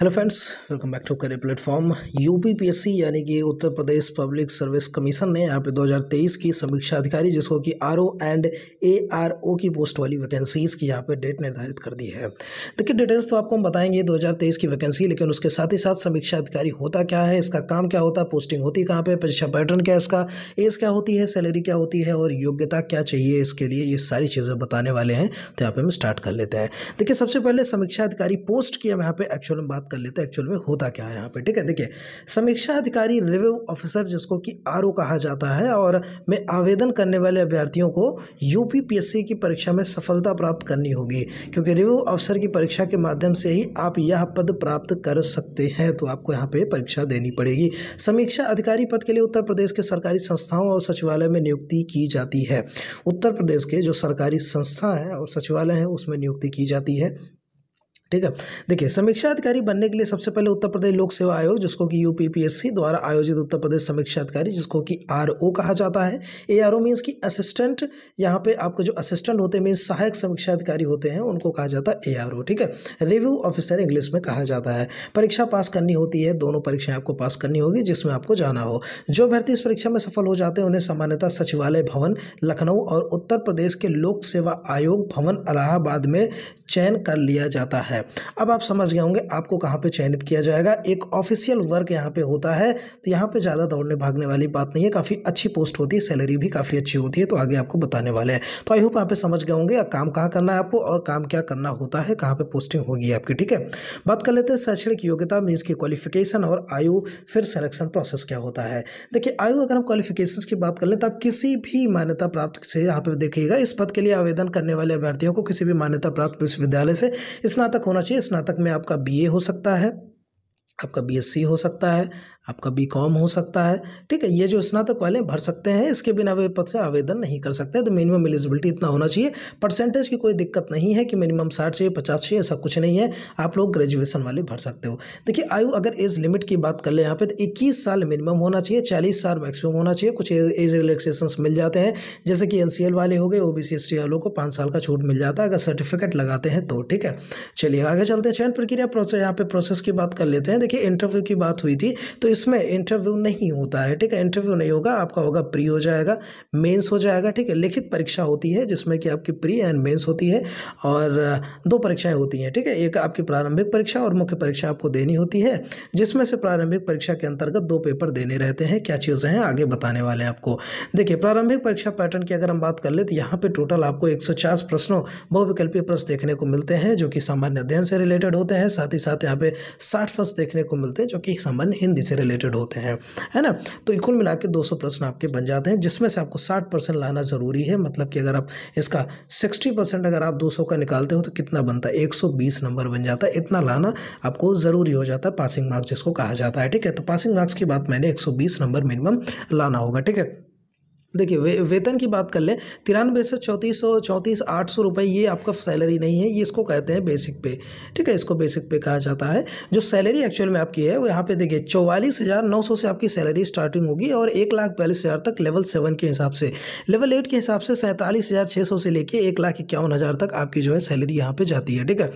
hello friends welcome back to career platform UPPSC यानी कि Uttar Pradesh public service commission ने यहाँ पे 2023 की समीक्षा अधिकारी जिसको कि आरओ एंड एआरओ की पोस्ट वाली वैकेंसीज़ की यहाँ पे डेट निर्धारित कर दी है देखिए डिटेल्स तो आपको हम बताएंगे 2023 की वैकेंसी लेकिन उसके साथ ही साथ समीक्षा अधिकारी होता क्या है इसका काम क्या होता है पोस्टिंग होती कहाँ पर परीक्षा पैटर्न क्या इसका एज क्या होती है सैलरी क्या होती है और योग्यता क्या चाहिए इसके लिए ये सारी चीज़ें बताने वाले हैं तो यहाँ पर हम स्टार्ट कर लेते हैं देखिए सबसे पहले समीक्षा अधिकारी पोस्ट की हम यहाँ पर एक्चुअल में बात कर लेते हैं एक्चुअल में होता क्या है यहाँ पे ठीक है देखिए समीक्षा अधिकारी रिव्यू ऑफिसर जिसको कि आर कहा जाता है और मैं आवेदन करने वाले अभ्यर्थियों को यू की परीक्षा में सफलता प्राप्त करनी होगी क्योंकि रिव्यू ऑफिसर की परीक्षा के माध्यम से ही आप यह पद प्राप्त कर सकते हैं तो आपको यहाँ पे परीक्षा देनी पड़ेगी समीक्षा अधिकारी पद के लिए उत्तर प्रदेश के सरकारी संस्थाओं और सचिवालय में नियुक्ति की जाती है उत्तर प्रदेश के जो सरकारी संस्था है और सचिवालय है उसमें नियुक्ति की जाती है ठीक है देखिए समीक्षा अधिकारी बनने के लिए सबसे पहले उत्तर प्रदेश लोक सेवा आयोग जिसको कि यूपीपीएससी द्वारा आयोजित उत्तर प्रदेश समीक्षा अधिकारी जिसको कि आर कहा जाता है ए आर ओ मीन्स की असिस्टेंट यहाँ पे आपके जो असिस्टेंट होते हैं मीन्स सहायक समीक्षा अधिकारी होते हैं उनको कहा जाता है ए ठीक है रिव्यू ऑफिसर इंग्लिश में कहा जाता है परीक्षा पास करनी होती है दोनों परीक्षाएं आपको पास करनी होगी जिसमें आपको जाना हो जो भर्ती इस परीक्षा में सफल हो जाते हैं उन्हें सामान्यता सचिवालय भवन लखनऊ और उत्तर प्रदेश के लोक सेवा आयोग भवन इलाहाबाद में चयन कर लिया जाता है है अब आप समझ गए होंगे आपको कहाँ पे चयनित किया जाएगा एक ऑफिशियल वर्क यहाँ पे होता है तो यहाँ पे ज़्यादा दौड़ने भागने वाली बात नहीं है काफ़ी अच्छी पोस्ट होती है सैलरी भी काफ़ी अच्छी होती है तो आगे आपको बताने वाले हैं तो आई होप यहाँ पे समझ गए होंगे काम कहाँ करना है आपको और काम क्या करना होता है कहाँ पर पोस्टिंग होगी आपकी ठीक है बात कर लेते हैं शैक्षणिक योग्यता मीन्स की क्वालिफिकेशन और आयु फिर सेलेक्शन प्रोसेस क्या होता है देखिए आयु अगर हम क्वालिफिकेशन की बात कर लें तो आप किसी भी मान्यता प्राप्त से यहाँ पर देखिएगा इस पद के लिए आवेदन करने वाले अभ्यर्थियों को किसी भी मान्यता प्राप्त विश्वविद्यालय से स्नातक होना चाहिए स्नातक में आपका बीए हो सकता है आपका बीएससी हो सकता है आपका बी कॉम हो सकता है ठीक है ये जो स्नातक वाले भर सकते हैं इसके बिना वे पद से आवेदन नहीं कर सकते तो मिनिमम एलिजिबिलिटी इतना होना चाहिए परसेंटेज की कोई दिक्कत नहीं है कि मिनिमम साठ चाहिए पचास चाहिए ऐसा कुछ नहीं है आप लोग ग्रेजुएसन वाले भर सकते हो देखिए आयु अगर एज लिमिट की बात कर ले यहाँ पे तो इक्कीस साल मिनिमम होना चाहिए चालीस साल मैक्सिमम होना चाहिए कुछ एज रिलेक्सेशन मिल जाते हैं जैसे कि एन वाले हो गए ओ बी वालों को पाँच साल का छूट मिल जाता है अगर सर्टिफिकेट लगाते हैं तो ठीक है चलिए आगे चलते हैं चयन प्रक्रिया प्रोसेस यहाँ पे प्रोसेस की बात कर लेते हैं देखिए इंटरव्यू की बात हुई थी तो इस इसमें इंटरव्यू नहीं होता है ठीक है इंटरव्यू नहीं होगा आपका होगा प्री हो जाएगा मेंस हो जाएगा ठीक है लिखित परीक्षा होती है जिसमें कि आपकी प्री एंड मेंस होती है और दो परीक्षाएं होती हैं ठीक है एक आपकी प्रारंभिक परीक्षा और मुख्य परीक्षा आपको देनी होती है जिसमें से प्रारंभिक परीक्षा के अंतर्गत दो पेपर देने रहते हैं क्या चीज़ें हैं आगे बताने वाले हैं आपको देखिए प्रारंभिक परीक्षा पैटर्न की अगर हम बात कर ले तो यहाँ पर टोटल आपको एक प्रश्नों बहुविकल्पीय प्रश्न देखने को मिलते हैं जो कि सामान्य अध्ययन से रिलेटेड होते हैं साथ ही साथ यहाँ पे साठ प्रश्न देखने को मिलते हैं जो कि सामान्य हिंदी से रिलेटेड रिलेटेड होते हैं है ना तो कुल मिला के दो प्रश्न आपके बन जाते हैं जिसमें से आपको साठ परसेंट लाना ज़रूरी है मतलब कि अगर आप इसका सिक्सटी अगर आप दो का निकालते हो तो कितना बनता है एक नंबर बन जाता है इतना लाना आपको ज़रूरी हो जाता है पासिंग मार्क्स जिसको कहा जाता है ठीक है तो पासिंग मार्क्स की बात मैंने 120 नंबर मिनिमम लाना होगा ठीक है देखिए वे, वेतन की बात कर ले तिरानवे सौ चौंतीस सौ चौंतीस आठ सौ रुपये ये आपका सैलरी नहीं है ये इसको कहते हैं बेसिक पे ठीक है इसको बेसिक पे कहा जाता है जो सैलरी एक्चुअल में आपकी है वो यहाँ पे देखिए चौवालीस हज़ार नौ सौ से आपकी सैलरी स्टार्टिंग होगी और एक लाख बयालीस हज़ार तक लेवल सेवन के हिसाब से लेवल एट के हिसाब से सैंतालीस हज़ार छः सौ से लेके एक लाख इक्यावन हज़ार तक आपकी जो है सैलरी यहाँ पर जाती है ठीक है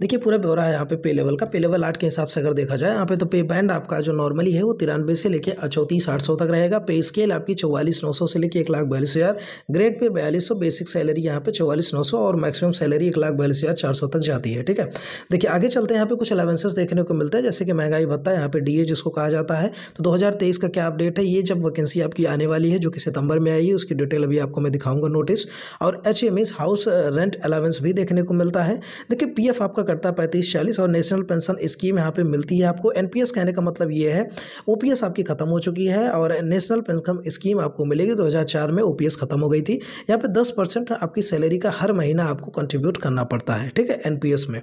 देखिए पूरा ब्यौरा है यहाँ पे पे लेवल का पे लेवल आठ के हिसाब से अगर देखा जाए यहाँ पे तो पे बैंड आपका जो नॉर्मली है वो तिरानवे से लेकर चौंतीस आठ सौ तक रहेगा पे स्केल आपकी चौवालीस नौ सौ से लेकर एक लाख बयालीस हज़ार ग्रेड पे बयालीस सौ बेसिक सैलरी यहाँ पे चौवालीस नौ सौ और मैक्सिमम सैलरी एक लाख बयालीस हज़ार चार सौ तक जाती है ठीक है देखिए आगे चलते हैं यहाँ पे कुछ अलावेंसेस देखने को मिलता है जैसे कि महंगाई भत्ता यहाँ पे डीए जिसको कहा जाता है तो दो का क्या अपडेट है ये जब वैकेंसी आपकी आने वाली है जो कि सितंबर में आई है उसकी डिटेल अभी आपको मैं दिखाऊंगा नोटिस और H M house rent allowance भी देखने को मिलता है देखिए पी आपका करता है पैंतीस चालीस और नेशनल पेंशन स्कीम यहाँ पर मिलती है आपको एन कहने का मतलब ये है ओ आपकी खत्म हो चुकी है और नेशनल पेंशन स्कीम आपको मिलेगी 2004 में ओपीएस खत्म हो गई थी यहाँ पे 10 परसेंट आपकी सैलरी का हर महीना आपको कंट्रीब्यूट करना पड़ता है ठीक है एनपीएस में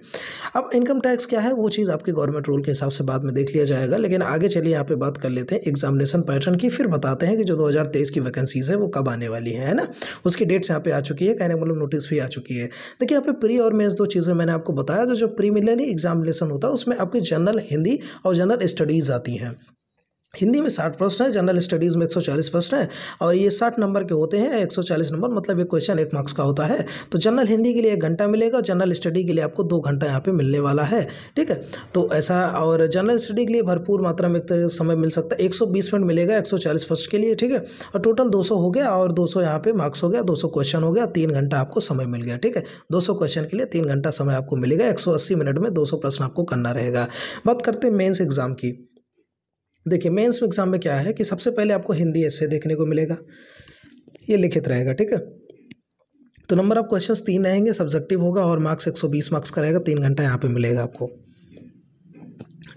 अब इनकम टैक्स क्या है वो चीज़ आपके गवर्नमेंट रूल के हिसाब से बाद में देख लिया जाएगा लेकिन आगे चलिए यहाँ पे बात कर लेते हैं एग्जामिनेशन पैटर्न की फिर बताते हैं कि जो दो की वैकेंसीज है वो कब आने वाली है ना उसकी डेट्स यहाँ पे आ चुकी है कहने मतलब नोटिस भी आ चुकी है देखिए यहाँ पे प्री और मेन्स दो चीज़ें मैंने आपको बताया तो जो प्री मिलियन एग्जामिनेशन होता है उसमें आपकी जनरल हिंदी और जनरल स्टडीज़ आती हैं हिंदी में साठ प्रश्न है जनरल स्टडीज़ में एक सौ चालीस प्रश्न है और ये साठ नंबर के होते हैं एक सौ चालीस नंबर मतलब एक क्वेश्चन एक मार्क्स का होता है तो जनरल हिंदी के लिए एक घंटा मिलेगा और जनरल स्टडी के लिए आपको दो घंटा यहाँ पे मिलने वाला है ठीक है तो ऐसा और जनरल स्टडी के लिए भरपूर मात्रा में समय मिल सकता है एक सौ बीस मिनट मिलेगा एक सौ चालीस प्रश्न के लिए ठीक है और टोटल दो सौ हो गया और दो सौ यहाँ मार्क्स हो गया दो सौ क्वेश्चन हो गया तीन घंटा आपको समय मिल गया ठीक है दो सौ क्वेश्चन के लिए तीन घंटा समय आपको मिलेगा एक सौ अस्सी मिनट में दो सौ प्रश्न आपको करना रहेगा बात करते हैं मेन्स एग्ज़ाम की देखिए मेंस में एग्ज़ाम में क्या है कि सबसे पहले आपको हिंदी ऐसे देखने को मिलेगा ये लिखित रहेगा ठीक है तो नंबर ऑफ क्वेश्चंस तीन आएंगे सब्जेक्टिव होगा और मार्क्स 120 मार्क्स रहेगा तीन घंटा यहाँ पे मिलेगा आपको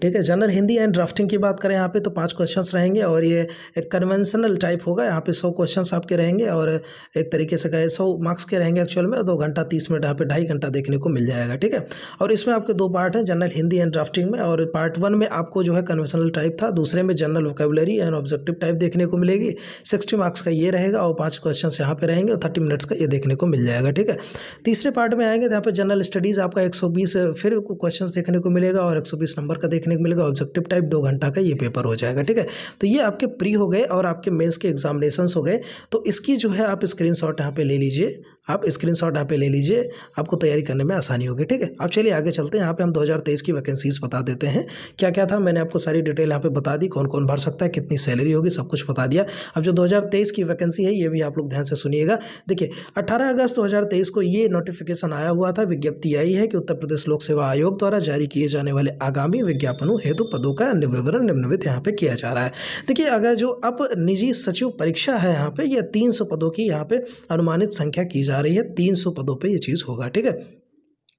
ठीक है जनरल हिंदी एंड ड्राफ्टिंग की बात करें यहाँ पे तो पाँच क्वेश्चन रहेंगे और ये एक कन्वेंशनल टाइप होगा यहाँ पे सौ क्वेश्चन आपके रहेंगे और एक तरीके से कहे सौ मार्क्स के रहेंगे एक्चुअल में दो घंटा तीस मिनट यहाँ पे ढाई घंटा देखने को मिल जाएगा ठीक है और इसमें आपके दो पार्ट हैं जनरल हिंदी एंड ड्राफ्टिंग में और पार्ट वन में आपको जो है कन्वेंशनल टाइप था दूसरे में general vocabulary and objective type देखने को मिलेगी सिक्सटी मार्क्स का ये रहेगा और पाँच क्वेश्चन यहाँ पे रहेंगे और थर्टी मिनट्स का ये देखने को मिल जाएगा ठीक है तीसरे पार्ट में आएंगे यहाँ पर जनरल स्टडीज़ आपका एक फिर क्वेश्चन देखने को मिलेगा और एक नंबर का देखने को मिलेगा ऑब्जेक्टिव टाइप दो घंटा का ये पेपर हो जाएगा ठीक है तो ये आपके प्री हो गए और आपके मेन्स के एग्जामिनेशंस हो गए तो इसकी जो है आप स्क्रीन शॉट यहाँ पर ले लीजिए आप स्क्रीनशॉट यहाँ पे ले लीजिए आपको तैयारी करने में आसानी होगी ठीक है अब चलिए आगे चलते हैं यहाँ पे हम 2023 की वैकेंसीज बता देते हैं क्या क्या था मैंने आपको सारी डिटेल यहाँ पे बता दी कौन कौन भर सकता है कितनी सैलरी होगी सब कुछ बता दिया अब जो 2023 की वैकेंसी है ये भी आप लोग ध्यान से सुनिएगा देखिए अट्ठारह अगस्त दो को ये नोटिफिकेशन आया हुआ था विज्ञप्ति आई है कि उत्तर प्रदेश लोक सेवा आयोग द्वारा जारी किए जाने वाले आगामी विज्ञापनों हेतु पदों का विवरण निम्नवित यहाँ पर किया जा रहा है देखिए अगर जो अप निजी सचिव परीक्षा है यहाँ पर यह तीन पदों की यहाँ पर अनुमानित संख्या की जा जा रही है तीन सौ पदों पर यह चीज़ होगा ठीक है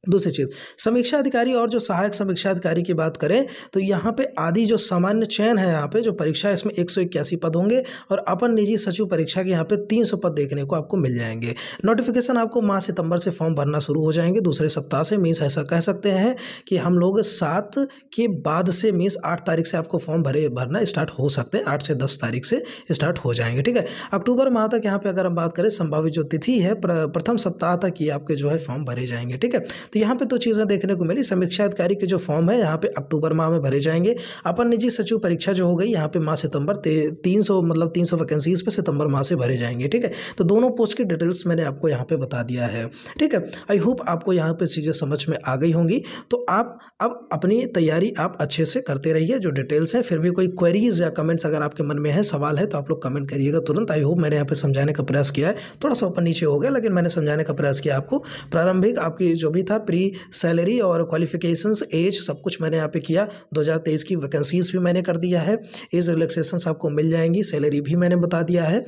दूसरी चीज समीक्षा अधिकारी और जो सहायक समीक्षा अधिकारी की बात करें तो यहाँ पे आदि जो सामान्य चयन है यहाँ पे जो परीक्षा इसमें एक सौ इक्यासी पद होंगे और अपन निजी सचिव परीक्षा के यहाँ पे तीन सौ पद देखने को आपको मिल जाएंगे नोटिफिकेशन आपको माह सितंबर से फॉर्म भरना शुरू हो जाएंगे दूसरे सप्ताह से मीन्स ऐसा कह सकते हैं कि हम लोग सात के बाद से मीन्स आठ तारीख से आपको फॉर्म भरे भरना स्टार्ट हो सकते हैं आठ से दस तारीख से स्टार्ट हो जाएंगे ठीक है अक्टूबर माह तक यहाँ पर अगर हम बात करें संभावित जो तिथि है प्रथम सप्ताह तक ये आपके जो है फॉर्म भरे जाएंगे ठीक है तो यहाँ पे दो तो चीज़ें देखने को मिली समीक्षा अधिकारी के जो फॉर्म है यहाँ पे अक्टूबर माह में भरे जाएंगे अपन निजी सचिव परीक्षा जो हो गई यहाँ पे माह सितंबर तीन सौ मतलब तीन सौ वैकेंसीज पर सितंबर माह से भरे जाएंगे ठीक है तो दोनों पोस्ट की डिटेल्स मैंने आपको यहाँ पर बता दिया है ठीक है आई होप आपको यहाँ पर चीज़ें समझ में आ गई होंगी तो आप अब अपनी तैयारी आप अच्छे से करते रहिए जो डिटेल्स हैं फिर भी कोई क्वेरीज या कमेंट्स अगर आपके मन में है सवाल है तो आप लोग कमेंट करिएगा तुरंत आई होप मैंने यहाँ पर समझाने का प्रयास किया है थोड़ा सा ऊपर नीचे हो गया लेकिन मैंने समझाने का प्रयास किया आपको प्रारंभिक आपकी जो भी था प्री सैलरी और क्वालिफिकेशंस एज सब कुछ मैंने यहाँ पे किया 2023 की वैकेंसीज़ भी मैंने कर दिया है एज रिलैक्सेशंस आपको मिल जाएंगी सैलरी भी मैंने बता दिया है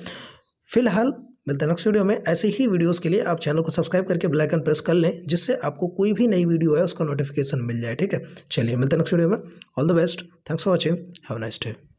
फिलहाल मिलते हैं नेक्स्ट वीडियो में ऐसे ही वीडियोस के लिए आप चैनल को सब्सक्राइब करके ब्लैक आइकन प्रेस कर लें जिससे आपको कोई भी नई वीडियो है उसका नोटिफिकेशन मिल जाए ठीक है चलिए मिलते हैं नेक्स्ट वीडियो में all the best thanks for watching have nice day